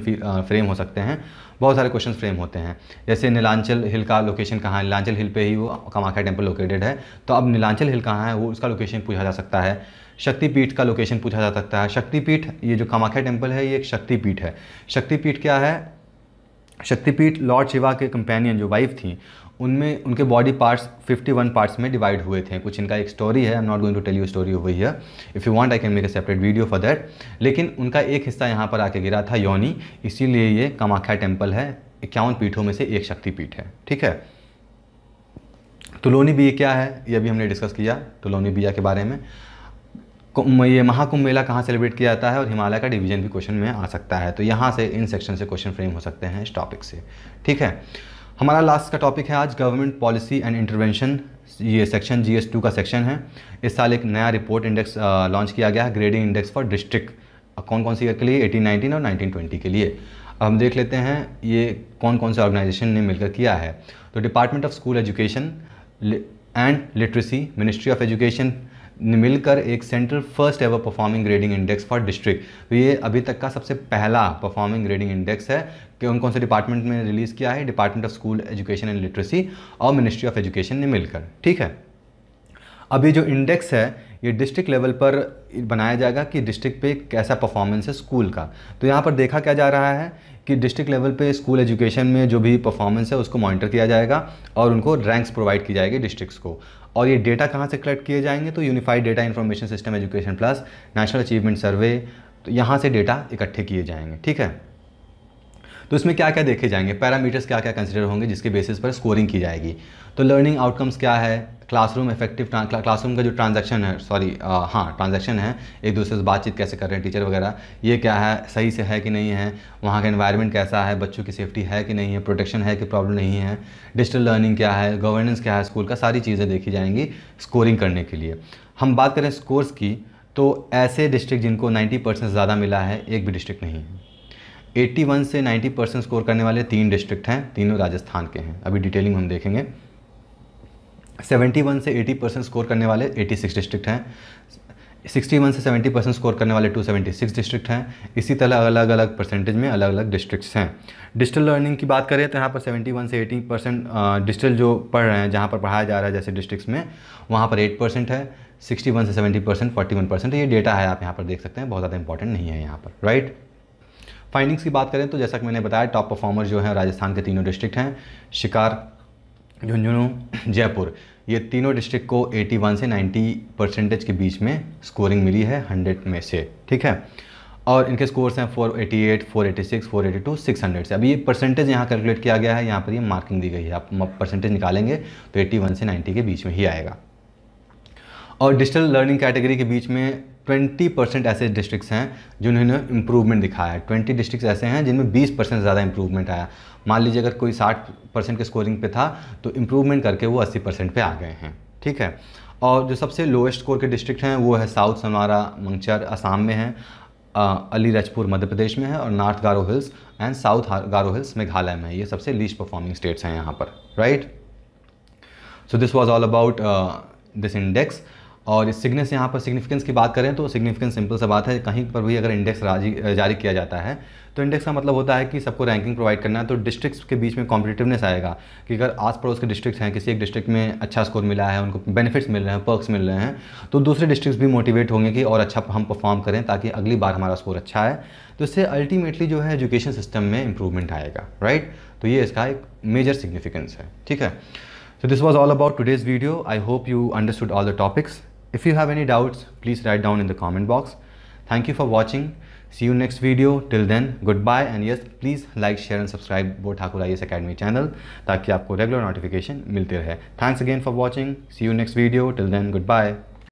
फ्रेम हो सकते हैं बहुत सारे क्वेश्चन फ्रेम होते हैं जैसे नीलांचल हिल का लोकेशन कहाँ है नीलांचल हिल पे ही वो कामाख्या टेम्पल लोकेटेड है तो अब नीलांचल हिल कहाँ है वो उसका लोकेशन पूछा जा सकता है शक्तिपीठ का लोकेशन पूछा जा सकता है शक्तिपीठ ये जो कामाख्या टेम्पल है ये एक शक्तिपीठ है शक्तिपीठ क्या है शक्तिपीठ लॉर्ड शिवा के कंपेनियन जो वाइफ थी उनमें उनके बॉडी पार्ट्स 51 पार्ट्स में डिवाइड हुए थे कुछ इनका एक स्टोरी है I am not going to tell you story हुई है if you want I can make a separate video for that लेकिन उनका एक हिस्सा यहाँ पर आके गिरा था योनी इसीलिए ये कामाख्या टेम्पल है इक्यावन पीठों में से एक शक्तिपीठ है ठीक है तुलोनी बिया क्या है ये भी हमने डिस्कस किया तुलोनी बिया के बारे में ये महाकुंभ मेला कहाँ सेलिब्रेट किया जाता है और हिमालय का डिवीजन भी क्वेश्चन में आ सकता है तो यहाँ से इन सेक्शन से क्वेश्चन फ्रेम हो सकते हैं इस टॉपिक से ठीक है हमारा लास्ट का टॉपिक है आज गवर्नमेंट पॉलिसी एंड इंटरवेंशन ये सेक्शन जी एस टू का सेक्शन है इस साल एक नया रिपोर्ट इंडेक्स लॉन्च किया गया है ग्रेडिंग इंडेक्स फॉर डिस्ट्रिक्ट कौन कौन सी के लिए एटीन नाइनटीन और नाइनटीन ट्वेंटी के लिए हम देख लेते हैं ये कौन कौन से ऑर्गेनाइजेशन ने मिलकर किया है तो department of school education and literacy ministry of education मिलकर एक central first ever performing grading index for district तो ये अभी तक का सबसे पहला परफॉर्मिंग ग्रेडिंग इंडेक्स है कि उन कौन से डिपार्टमेंट में रिलीज़ किया है department of school education and literacy और मिनिस्ट्री ऑफ एजुकेशन ने मिलकर ठीक है अभी जो इंडेक्स है ये डिस्ट्रिक्ट लेवल पर बनाया जाएगा कि डिस्ट्रिक्ट पे कैसा परफॉर्मेंस है स्कूल का तो यहाँ पर देखा क्या जा रहा है कि डिस्ट्रिक्ट लेवल पे स्कूल एजुकेशन में जो भी परफॉर्मेंस है उसको मॉनिटर किया जाएगा और उनको रैंक्स प्रोवाइड की जाएगी डिस्ट्रिक्ट्स को और ये डेटा कहाँ से कलेक्ट किए जाएंगे तो unified data information system education plus national achievement survey तो यहाँ से डेटा इकट्ठे किए जाएंगे ठीक है तो इसमें क्या क्या देखे जाएंगे पैरामीटर्स क्या क्या कंसिडर होंगे जिसके बेसिस पर स्कोरिंग की जाएगी तो लर्निंग आउटकम्स क्या है क्लासरूम इफेक्टिव क्लासरूम का जो ट्रांजैक्शन है सॉरी uh, हाँ ट्रांजैक्शन है एक दूसरे से बातचीत कैसे कर रहे हैं टीचर वगैरह ये क्या है सही से है कि नहीं है वहाँ का इन्वायरमेंट कैसा है बच्चों की सेफ्टी है कि नहीं है प्रोटेक्शन है कि प्रॉब्लम नहीं है डिजिटल लर्निंग क्या है गवर्नेंस क्या है स्कूल का सारी चीज़ें देखी जाएंगी स्कोरिंग करने के लिए हम बात करें स्कोर्स की तो ऐसे डिस्ट्रिक्ट जिनको 90 परसेंट ज़्यादा मिला है एक भी डिस्ट्रिक्ट नहीं है 81 से 90 परसेंट स्कोर करने वाले तीन डिस्ट्रिक्ट हैं तीनों राजस्थान के हैं अभी डिटेलिंग हम देखेंगे 71 से 80 परसेंट स्कोर करने वाले 86 डिस्ट्रिक्ट हैं 61 से 70 परसेंट स्कोर करने वाले 276 डिस्ट्रिक्ट हैं इसी तरह अलग अलग परसेंटेज में अलग अलग डिस्ट्रिक्ट्स हैं डिजिटल लर्निंग की बात करें तो यहाँ पर 71 से 80 परसेंट डिजिटल जो पढ़ रहे हैं जहाँ पर पढ़ाया जा रहा है जैसे डिस्ट्रिक्ट में वहाँ पर एट परसेंट है सिक्सटी से सेवेंटी परसेंट फोर्टी परसेंट ये डेटा है आप यहाँ पर देख सकते हैं बहुत ज़्यादा इंपॉर्टेंट नहीं है यहाँ पर राइट फाइंडिंग्स की बात करें तो जैसा कि मैंने बताया टॉप परफॉर्मर जो है राजस्थान के तीनों डिस्ट्रिक्ट हैं शिकार झुंझुनू जयपुर ये तीनों डिस्ट्रिक्ट को 81 से 90 परसेंटेज के बीच में स्कोरिंग मिली है 100 में से ठीक है और इनके स्कोर्स हैं 488, 486, 482, 600 से अभी ये परसेंटेज यहाँ कैलकुलेट किया गया है यहाँ पर ये मार्किंग दी गई है आप परसेंटेज निकालेंगे तो 81 से 90 के बीच में ही आएगा और डिजिटल लर्निंग कैटेगरी के बीच में ट्वेंटी परसेंट ऐसे डिस्ट्रिक्स हैं जिन्होंने इम्प्रूवमेंट दिखाया है ट्वेंटी डिस्ट्रिक्स ऐसे हैं जिनमें बीस परसेंट ज़्यादा इम्प्रूवमेंट आया मान लीजिए अगर कोई साठ परसेंट के स्कोरिंग पे था तो इम्प्रूवमेंट करके वो अस्सी परसेंट पर आ गए हैं ठीक है और जो सबसे लोएस्ट स्कोर के डिस्ट्रिक्ट हैं वो है साउथ समारा मंगचर असम में है अली रजपुर मध्य प्रदेश में है और north Garo hills and south Garo hills Meghalaya में ये सबसे लीस्ट परफॉर्मिंग स्टेट्स हैं यहाँ पर right so this was all about this index और सिग्नेस यहाँ पर सिग्निफिकेंस की बात करें तो सिग्निफिकेंस सिंपल सा बात है कहीं पर भी अगर इंडेक्स जारी किया जाता है तो इंडेक्स का मतलब होता है कि सबको रैंकिंग प्रोवाइड करना है तो डिस्ट्रिक्ट्स के बीच में कॉम्पिटिटिवनेस आएगा कि अगर आस पड़ोस के डिस्ट्रिक्ट्स हैं किसी एक डिस्ट्रिक्ट में अच्छा स्कोर मिला है उनको बेनिफिट्स मिल रहे हैं पर्क्स मिल रहे हैं तो दूसरे डिस्ट्रिक्ट्स भी मोटिवेट होंगे कि और अच्छा हम परफॉर्म करें ताकि अगली बार हमारा स्कोर अच्छा है तो इससे अल्टीमेटली जो है एजुकेशन सिस्टम में इंप्रूवमेंट आएगा राइट तो ये इसका एक मेजर सिग्निफिकेंस है ठीक है So this was all about today's video. I hope you understood all the topics. If you have any doubts, please write down in the comment box. Thank you for watching. See you next video. Till then, goodbye. And yes, please like, share and subscribe to Thakur IAS Academy channel so that you get regular notification. Milte rahe. Thanks again for watching. See you next video. Till then, goodbye.